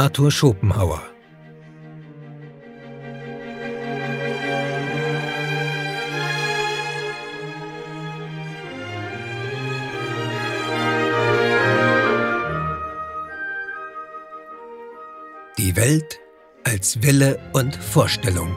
Arthur Schopenhauer. Die Welt als Wille und Vorstellung.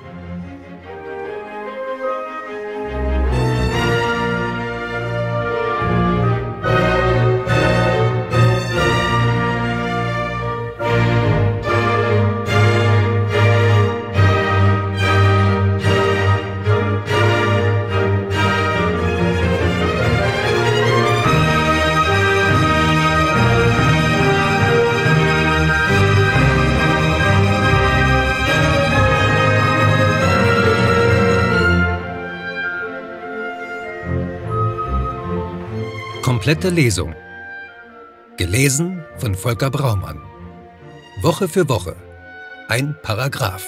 komplette Lesung. Gelesen von Volker Braumann. Woche für Woche. Ein Paragraph.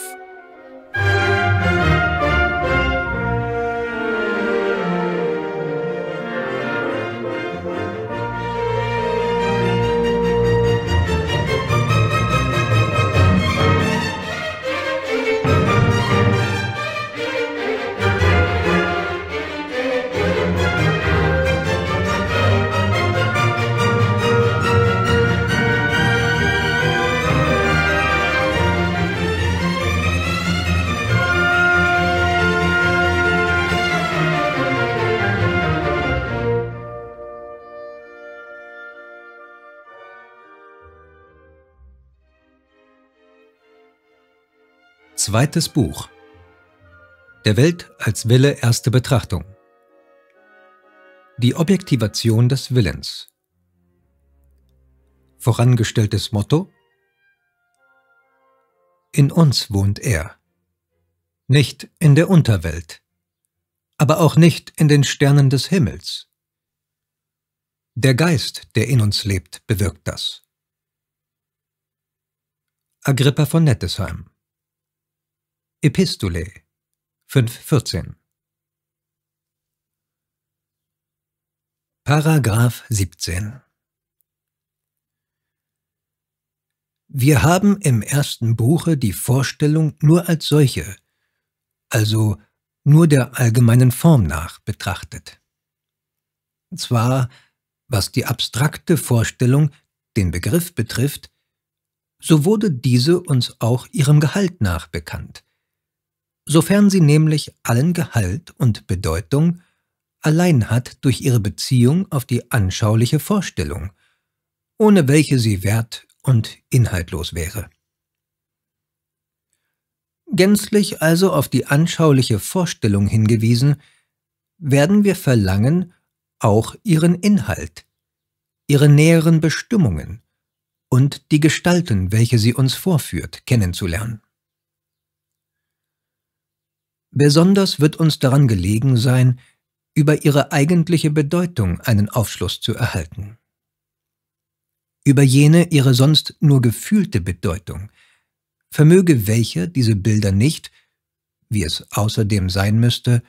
Zweites Buch Der Welt als Wille erste Betrachtung Die Objektivation des Willens Vorangestelltes Motto In uns wohnt er, nicht in der Unterwelt, aber auch nicht in den Sternen des Himmels. Der Geist, der in uns lebt, bewirkt das. Agrippa von Nettesheim Epistole 5.14 Paragraph 17 Wir haben im ersten Buche die Vorstellung nur als solche, also nur der allgemeinen Form nach betrachtet. Zwar, was die abstrakte Vorstellung, den Begriff betrifft, so wurde diese uns auch ihrem Gehalt nach bekannt sofern sie nämlich allen Gehalt und Bedeutung allein hat durch ihre Beziehung auf die anschauliche Vorstellung, ohne welche sie wert und inhaltlos wäre. Gänzlich also auf die anschauliche Vorstellung hingewiesen, werden wir verlangen, auch ihren Inhalt, ihre näheren Bestimmungen und die Gestalten, welche sie uns vorführt, kennenzulernen. Besonders wird uns daran gelegen sein, über ihre eigentliche Bedeutung einen Aufschluss zu erhalten. Über jene ihre sonst nur gefühlte Bedeutung, vermöge welcher diese Bilder nicht, wie es außerdem sein müsste,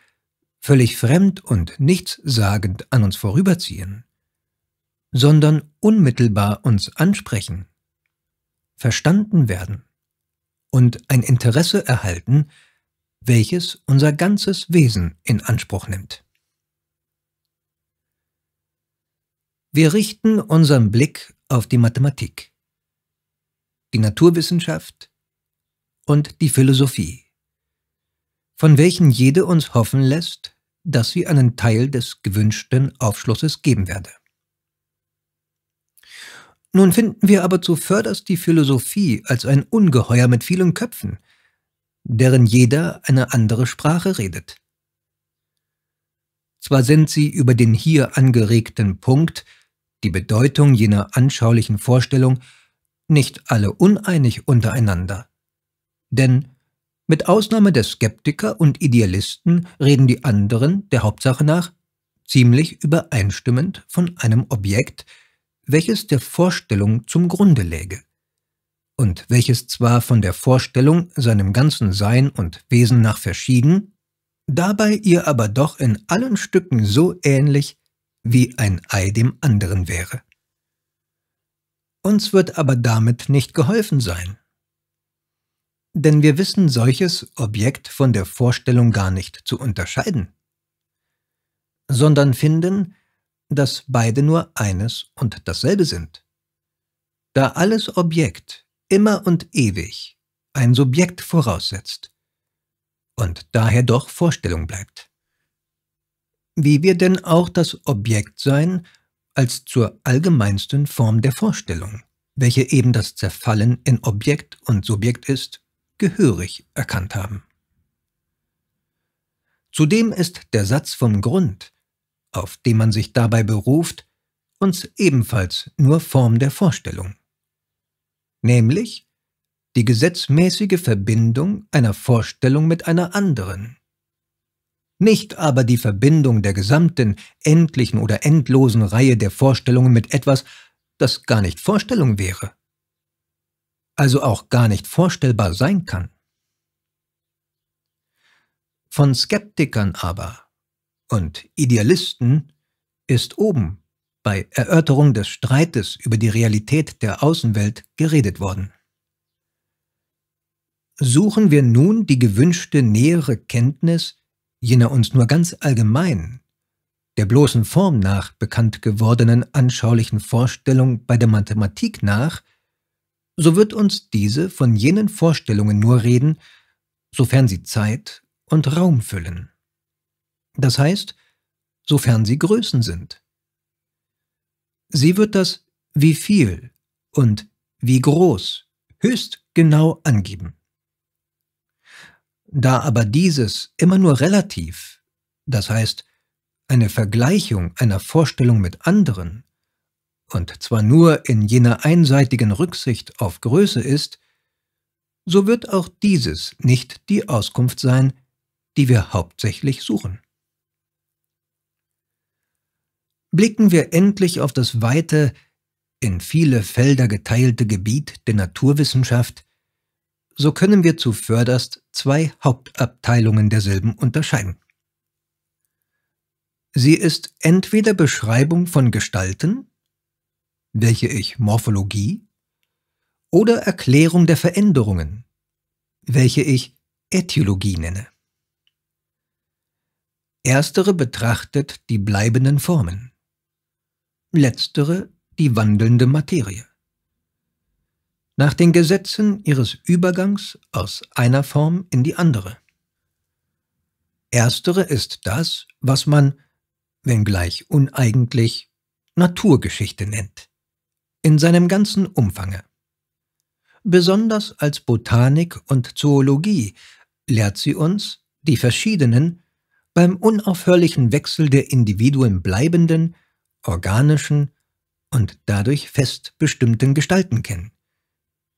völlig fremd und nichtssagend an uns vorüberziehen, sondern unmittelbar uns ansprechen, verstanden werden und ein Interesse erhalten, welches unser ganzes Wesen in Anspruch nimmt. Wir richten unseren Blick auf die Mathematik, die Naturwissenschaft und die Philosophie, von welchen jede uns hoffen lässt, dass sie einen Teil des gewünschten Aufschlusses geben werde. Nun finden wir aber zuvörderst die Philosophie als ein Ungeheuer mit vielen Köpfen, deren jeder eine andere Sprache redet. Zwar sind sie über den hier angeregten Punkt, die Bedeutung jener anschaulichen Vorstellung, nicht alle uneinig untereinander. Denn mit Ausnahme der Skeptiker und Idealisten reden die anderen, der Hauptsache nach, ziemlich übereinstimmend von einem Objekt, welches der Vorstellung zum Grunde läge und welches zwar von der Vorstellung seinem ganzen Sein und Wesen nach verschieden, dabei ihr aber doch in allen Stücken so ähnlich wie ein Ei dem anderen wäre. Uns wird aber damit nicht geholfen sein. Denn wir wissen solches Objekt von der Vorstellung gar nicht zu unterscheiden, sondern finden, dass beide nur eines und dasselbe sind. Da alles Objekt immer und ewig ein Subjekt voraussetzt und daher doch Vorstellung bleibt. Wie wir denn auch das Objektsein als zur allgemeinsten Form der Vorstellung, welche eben das Zerfallen in Objekt und Subjekt ist, gehörig erkannt haben. Zudem ist der Satz vom Grund, auf den man sich dabei beruft, uns ebenfalls nur Form der Vorstellung nämlich die gesetzmäßige Verbindung einer Vorstellung mit einer anderen. Nicht aber die Verbindung der gesamten, endlichen oder endlosen Reihe der Vorstellungen mit etwas, das gar nicht Vorstellung wäre, also auch gar nicht vorstellbar sein kann. Von Skeptikern aber und Idealisten ist oben bei Erörterung des Streites über die Realität der Außenwelt geredet worden. Suchen wir nun die gewünschte nähere Kenntnis jener uns nur ganz allgemein, der bloßen Form nach bekannt gewordenen anschaulichen Vorstellung bei der Mathematik nach, so wird uns diese von jenen Vorstellungen nur reden, sofern sie Zeit und Raum füllen. Das heißt, sofern sie Größen sind. Sie wird das wie viel und wie groß höchst genau angeben. Da aber dieses immer nur relativ, das heißt eine Vergleichung einer Vorstellung mit anderen, und zwar nur in jener einseitigen Rücksicht auf Größe ist, so wird auch dieses nicht die Auskunft sein, die wir hauptsächlich suchen. blicken wir endlich auf das weite, in viele Felder geteilte Gebiet der Naturwissenschaft, so können wir zuvörderst zwei Hauptabteilungen derselben unterscheiden. Sie ist entweder Beschreibung von Gestalten, welche ich Morphologie, oder Erklärung der Veränderungen, welche ich Ätiologie nenne. Erstere betrachtet die bleibenden Formen letztere die wandelnde Materie. Nach den Gesetzen ihres Übergangs aus einer Form in die andere. Erstere ist das, was man, wenngleich uneigentlich, Naturgeschichte nennt, in seinem ganzen Umfange. Besonders als Botanik und Zoologie lehrt sie uns, die verschiedenen, beim unaufhörlichen Wechsel der Individuen bleibenden organischen und dadurch fest bestimmten Gestalten kennen,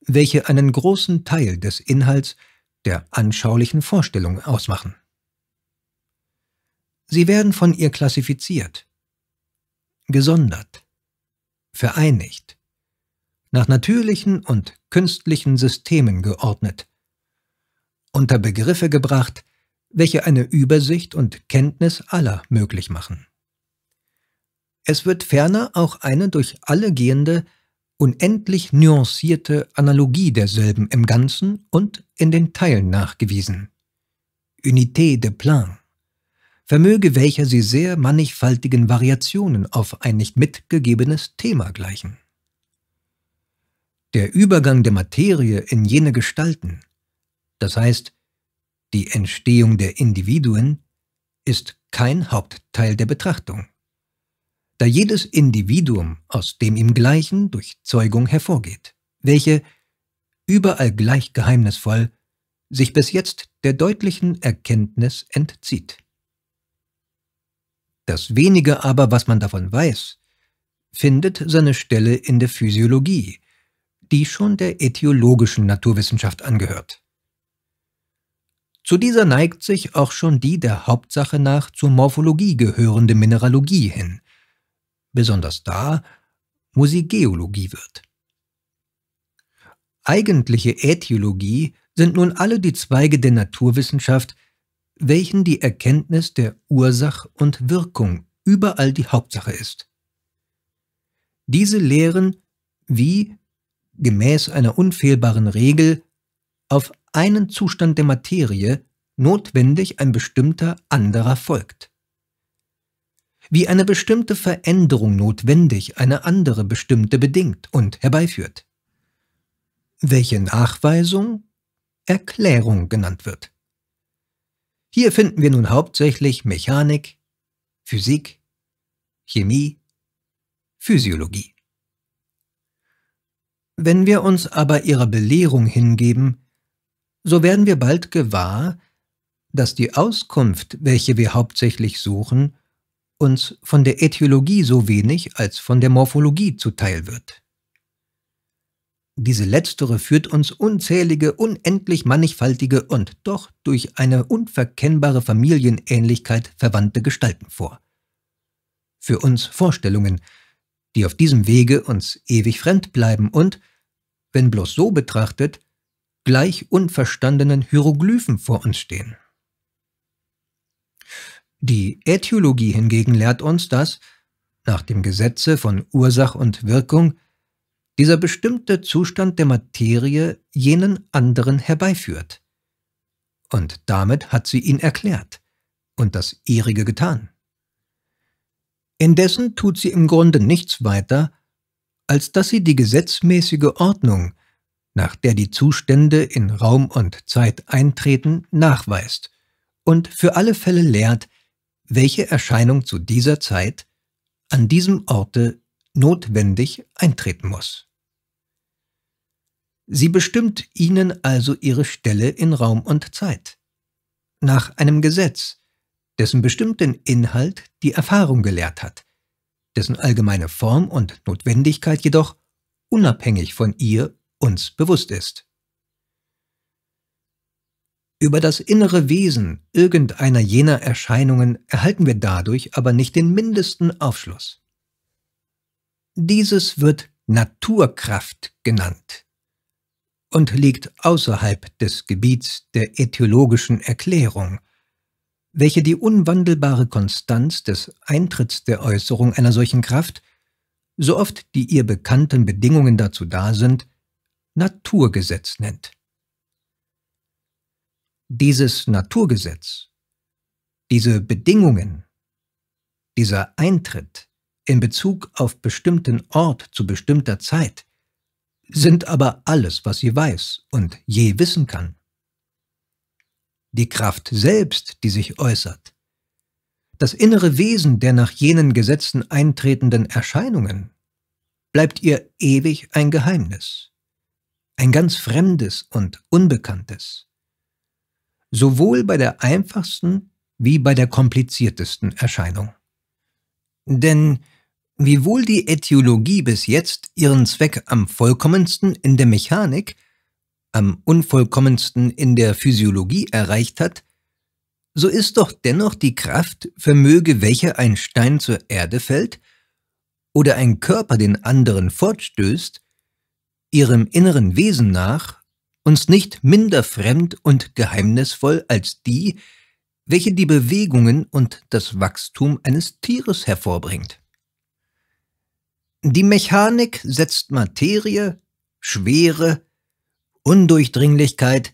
welche einen großen Teil des Inhalts der anschaulichen Vorstellung ausmachen. Sie werden von ihr klassifiziert, gesondert, vereinigt, nach natürlichen und künstlichen Systemen geordnet, unter Begriffe gebracht, welche eine Übersicht und Kenntnis aller möglich machen. Es wird ferner auch eine durch alle gehende, unendlich nuancierte Analogie derselben im Ganzen und in den Teilen nachgewiesen. Unité de Plan, vermöge welcher sie sehr mannigfaltigen Variationen auf ein nicht mitgegebenes Thema gleichen. Der Übergang der Materie in jene Gestalten, das heißt die Entstehung der Individuen, ist kein Hauptteil der Betrachtung da jedes Individuum aus dem ihm Gleichen durch Zeugung hervorgeht, welche, überall gleich geheimnisvoll, sich bis jetzt der deutlichen Erkenntnis entzieht. Das wenige aber, was man davon weiß, findet seine Stelle in der Physiologie, die schon der etiologischen Naturwissenschaft angehört. Zu dieser neigt sich auch schon die der Hauptsache nach zur Morphologie gehörende Mineralogie hin, besonders da, wo sie Geologie wird. Eigentliche Äthiologie sind nun alle die Zweige der Naturwissenschaft, welchen die Erkenntnis der Ursach und Wirkung überall die Hauptsache ist. Diese lehren, wie, gemäß einer unfehlbaren Regel, auf einen Zustand der Materie notwendig ein bestimmter anderer folgt wie eine bestimmte Veränderung notwendig eine andere bestimmte bedingt und herbeiführt, welche Nachweisung Erklärung genannt wird. Hier finden wir nun hauptsächlich Mechanik, Physik, Chemie, Physiologie. Wenn wir uns aber ihrer Belehrung hingeben, so werden wir bald gewahr, dass die Auskunft, welche wir hauptsächlich suchen, uns von der Ätiologie so wenig als von der Morphologie zuteil wird. Diese letztere führt uns unzählige, unendlich mannigfaltige und doch durch eine unverkennbare Familienähnlichkeit verwandte Gestalten vor. Für uns Vorstellungen, die auf diesem Wege uns ewig fremd bleiben und, wenn bloß so betrachtet, gleich unverstandenen Hieroglyphen vor uns stehen. Die Äthiologie hingegen lehrt uns, dass, nach dem Gesetze von Ursach und Wirkung, dieser bestimmte Zustand der Materie jenen anderen herbeiführt. Und damit hat sie ihn erklärt und das ihrige getan. Indessen tut sie im Grunde nichts weiter, als dass sie die gesetzmäßige Ordnung, nach der die Zustände in Raum und Zeit eintreten, nachweist und für alle Fälle lehrt, welche Erscheinung zu dieser Zeit an diesem Orte notwendig eintreten muss. Sie bestimmt ihnen also ihre Stelle in Raum und Zeit, nach einem Gesetz, dessen bestimmten Inhalt die Erfahrung gelehrt hat, dessen allgemeine Form und Notwendigkeit jedoch unabhängig von ihr uns bewusst ist. Über das innere Wesen irgendeiner jener Erscheinungen erhalten wir dadurch aber nicht den mindesten Aufschluss. Dieses wird Naturkraft genannt und liegt außerhalb des Gebiets der etiologischen Erklärung, welche die unwandelbare Konstanz des Eintritts der Äußerung einer solchen Kraft, so oft die ihr bekannten Bedingungen dazu da sind, Naturgesetz nennt. Dieses Naturgesetz, diese Bedingungen, dieser Eintritt in Bezug auf bestimmten Ort zu bestimmter Zeit sind aber alles, was sie weiß und je wissen kann. Die Kraft selbst, die sich äußert, das innere Wesen der nach jenen Gesetzen eintretenden Erscheinungen, bleibt ihr ewig ein Geheimnis, ein ganz fremdes und unbekanntes sowohl bei der einfachsten wie bei der kompliziertesten Erscheinung. Denn wiewohl die Ätiologie bis jetzt ihren Zweck am vollkommensten in der Mechanik, am unvollkommensten in der Physiologie erreicht hat, so ist doch dennoch die Kraft, Vermöge, welche ein Stein zur Erde fällt oder ein Körper den anderen fortstößt, ihrem inneren Wesen nach uns nicht minder fremd und geheimnisvoll als die, welche die Bewegungen und das Wachstum eines Tieres hervorbringt. Die Mechanik setzt Materie, Schwere, Undurchdringlichkeit,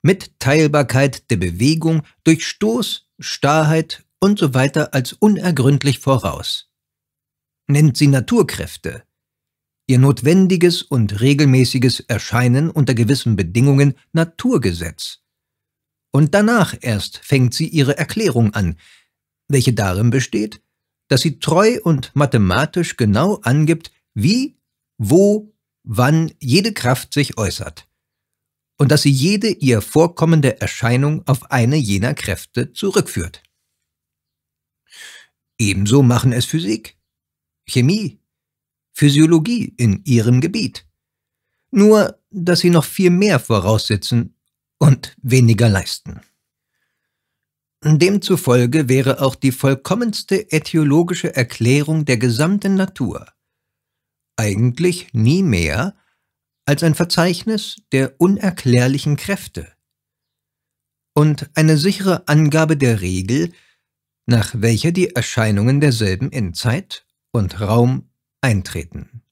Mitteilbarkeit der Bewegung durch Stoß, Starrheit usw. So als unergründlich voraus. Nennt sie Naturkräfte, ihr notwendiges und regelmäßiges Erscheinen unter gewissen Bedingungen Naturgesetz. Und danach erst fängt sie ihre Erklärung an, welche darin besteht, dass sie treu und mathematisch genau angibt, wie, wo, wann jede Kraft sich äußert und dass sie jede ihr vorkommende Erscheinung auf eine jener Kräfte zurückführt. Ebenso machen es Physik, Chemie, Physiologie in ihrem Gebiet. Nur, dass sie noch viel mehr voraussetzen und weniger leisten. Demzufolge wäre auch die vollkommenste ätiologische Erklärung der gesamten Natur eigentlich nie mehr als ein Verzeichnis der unerklärlichen Kräfte und eine sichere Angabe der Regel, nach welcher die Erscheinungen derselben in Zeit und Raum eintreten,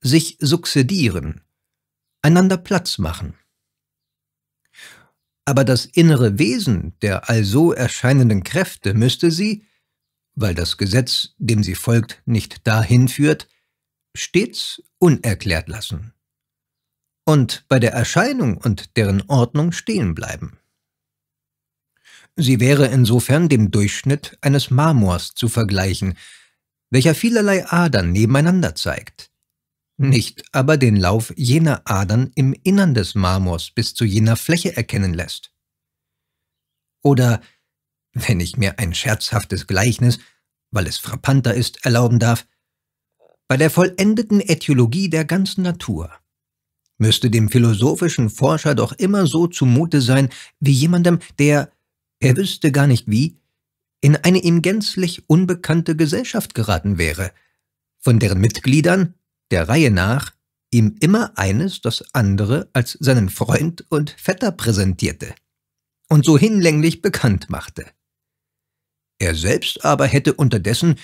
sich succedieren, einander Platz machen. Aber das innere Wesen der also erscheinenden Kräfte müsste sie, weil das Gesetz, dem sie folgt, nicht dahin führt, stets unerklärt lassen und bei der Erscheinung und deren Ordnung stehen bleiben. Sie wäre insofern dem Durchschnitt eines Marmors zu vergleichen, welcher vielerlei Adern nebeneinander zeigt. Nicht aber den Lauf jener Adern im Innern des Marmors bis zu jener Fläche erkennen lässt. Oder, wenn ich mir ein scherzhaftes Gleichnis, weil es frappanter ist, erlauben darf, bei der vollendeten Äthiologie der ganzen Natur müsste dem philosophischen Forscher doch immer so zumute sein wie jemandem, der, er wüsste gar nicht wie, in eine ihm gänzlich unbekannte Gesellschaft geraten wäre, von deren Mitgliedern, der Reihe nach, ihm immer eines das andere als seinen Freund und Vetter präsentierte und so hinlänglich bekannt machte. Er selbst aber hätte unterdessen,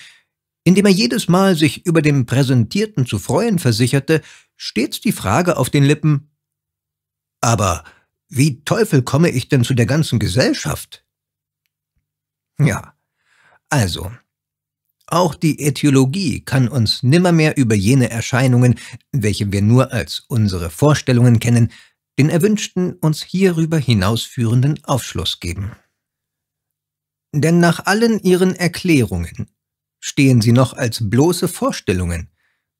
indem er jedes Mal sich über dem Präsentierten zu freuen versicherte, stets die Frage auf den Lippen Aber wie Teufel komme ich denn zu der ganzen Gesellschaft? Ja, also, auch die Äthiologie kann uns nimmermehr über jene Erscheinungen, welche wir nur als unsere Vorstellungen kennen, den erwünschten, uns hierüber hinausführenden Aufschluss geben. Denn nach allen ihren Erklärungen stehen sie noch als bloße Vorstellungen,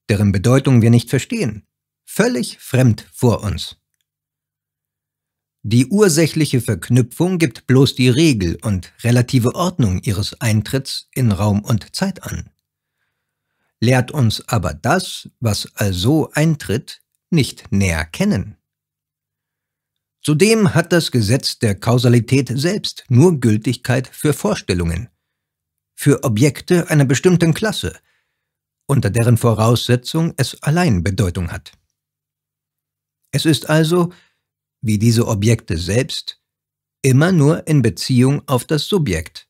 deren Bedeutung wir nicht verstehen, völlig fremd vor uns. Die ursächliche Verknüpfung gibt bloß die Regel und relative Ordnung ihres Eintritts in Raum und Zeit an, lehrt uns aber das, was also eintritt, nicht näher kennen. Zudem hat das Gesetz der Kausalität selbst nur Gültigkeit für Vorstellungen, für Objekte einer bestimmten Klasse, unter deren Voraussetzung es allein Bedeutung hat. Es ist also wie diese Objekte selbst, immer nur in Beziehung auf das Subjekt,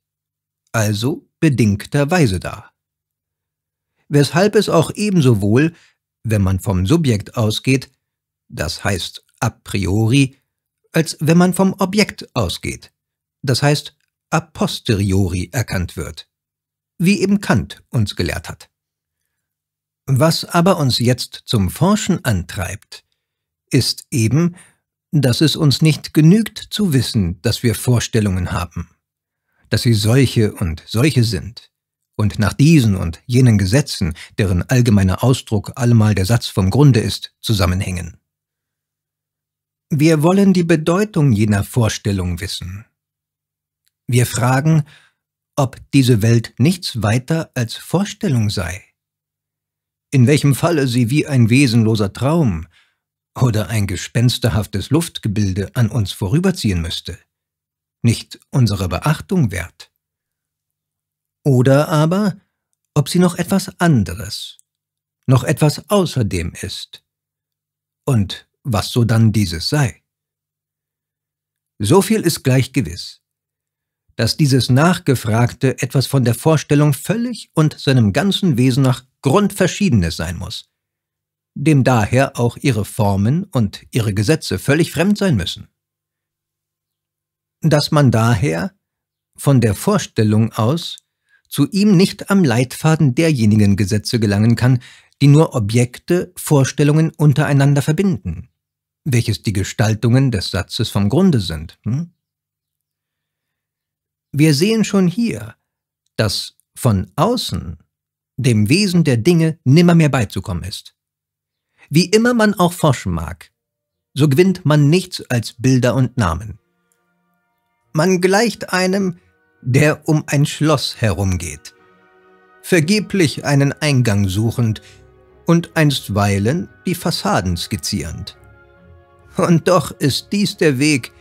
also bedingterweise da. Weshalb es auch ebenso wohl, wenn man vom Subjekt ausgeht, das heißt a priori, als wenn man vom Objekt ausgeht, das heißt a posteriori erkannt wird, wie eben Kant uns gelehrt hat. Was aber uns jetzt zum Forschen antreibt, ist eben, dass es uns nicht genügt zu wissen, dass wir Vorstellungen haben, dass sie solche und solche sind, und nach diesen und jenen Gesetzen, deren allgemeiner Ausdruck allemal der Satz vom Grunde ist, zusammenhängen. Wir wollen die Bedeutung jener Vorstellung wissen. Wir fragen, ob diese Welt nichts weiter als Vorstellung sei, in welchem Falle sie wie ein wesenloser Traum, oder ein gespensterhaftes Luftgebilde an uns vorüberziehen müsste, nicht unsere Beachtung wert. Oder aber, ob sie noch etwas anderes, noch etwas außerdem ist. Und was so dann dieses sei. So viel ist gleich gewiss, dass dieses Nachgefragte etwas von der Vorstellung völlig und seinem ganzen Wesen nach grundverschiedenes sein muss, dem daher auch ihre Formen und ihre Gesetze völlig fremd sein müssen. Dass man daher von der Vorstellung aus zu ihm nicht am Leitfaden derjenigen Gesetze gelangen kann, die nur Objekte, Vorstellungen untereinander verbinden, welches die Gestaltungen des Satzes vom Grunde sind. Hm? Wir sehen schon hier, dass von außen dem Wesen der Dinge nimmermehr beizukommen ist. Wie immer man auch forschen mag, so gewinnt man nichts als Bilder und Namen. Man gleicht einem, der um ein Schloss herumgeht, vergeblich einen Eingang suchend und einstweilen die Fassaden skizzierend. Und doch ist dies der Weg,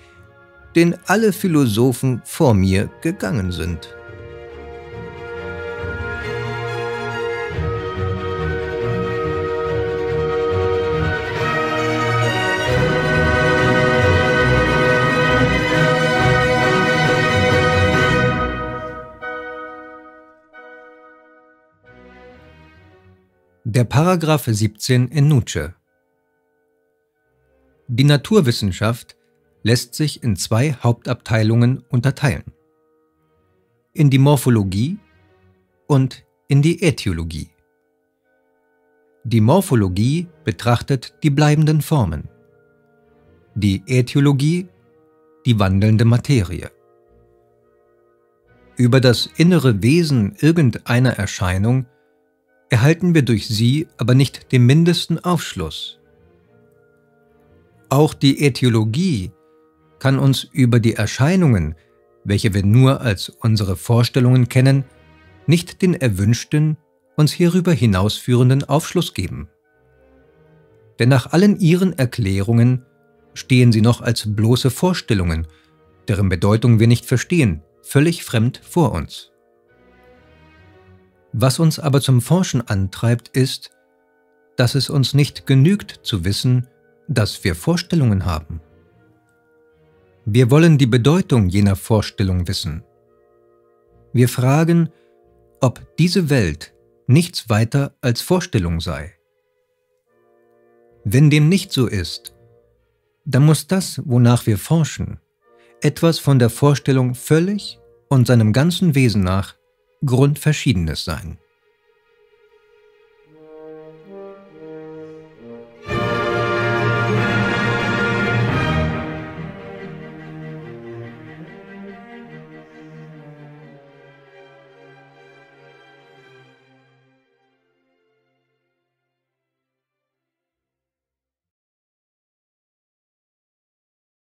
den alle Philosophen vor mir gegangen sind. Der Paragraph 17 in Nutsche. Die Naturwissenschaft lässt sich in zwei Hauptabteilungen unterteilen. In die Morphologie und in die Ätiologie. Die Morphologie betrachtet die bleibenden Formen. Die Ätiologie die wandelnde Materie. Über das innere Wesen irgendeiner Erscheinung erhalten wir durch sie aber nicht den mindesten Aufschluss. Auch die Äthiologie kann uns über die Erscheinungen, welche wir nur als unsere Vorstellungen kennen, nicht den erwünschten, uns hierüber hinausführenden Aufschluss geben. Denn nach allen ihren Erklärungen stehen sie noch als bloße Vorstellungen, deren Bedeutung wir nicht verstehen, völlig fremd vor uns. Was uns aber zum Forschen antreibt, ist, dass es uns nicht genügt zu wissen, dass wir Vorstellungen haben. Wir wollen die Bedeutung jener Vorstellung wissen. Wir fragen, ob diese Welt nichts weiter als Vorstellung sei. Wenn dem nicht so ist, dann muss das, wonach wir forschen, etwas von der Vorstellung völlig und seinem ganzen Wesen nach Grundverschiedenes sein.